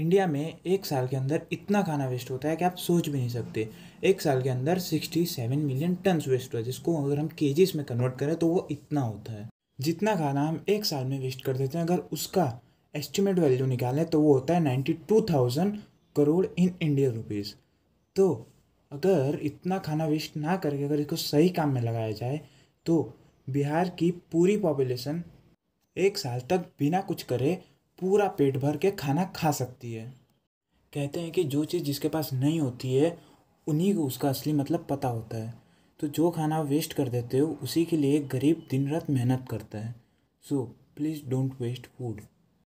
India में एक साल के अंदर इतना खाना वेस्ट होता है कि आप सोच भी नहीं सकते एक साल के अंदर sixty seven million tons waste हुआ जिसको अगर हम केजीस में कन्वर्ट करें तो वो इतना होता है जितना खाना हम एक साल में वेस्ट कर देते हैं अगर उसका एस्टिमेट वैल्यू निकालें तो वो होता है ninety two thousand crore in Indian rupees तो अगर इतना खाना वेस्ट ना करके अगर इसको सही काम में लगाया जाए तो बिहार की पूरी पॉपुलेशन एक साल तक बिना कुछ करे पूरा पेट भर के खाना खा सकती है कहते हैं कि जो चीज़ जिसके पास नहीं होती है उन्हीं को उसका असली मतलब पता होता है तो जो खाना वेस्ट कर देते हो उसी के लिए गरीब दिन रात मेहनत करता है so please don't waste food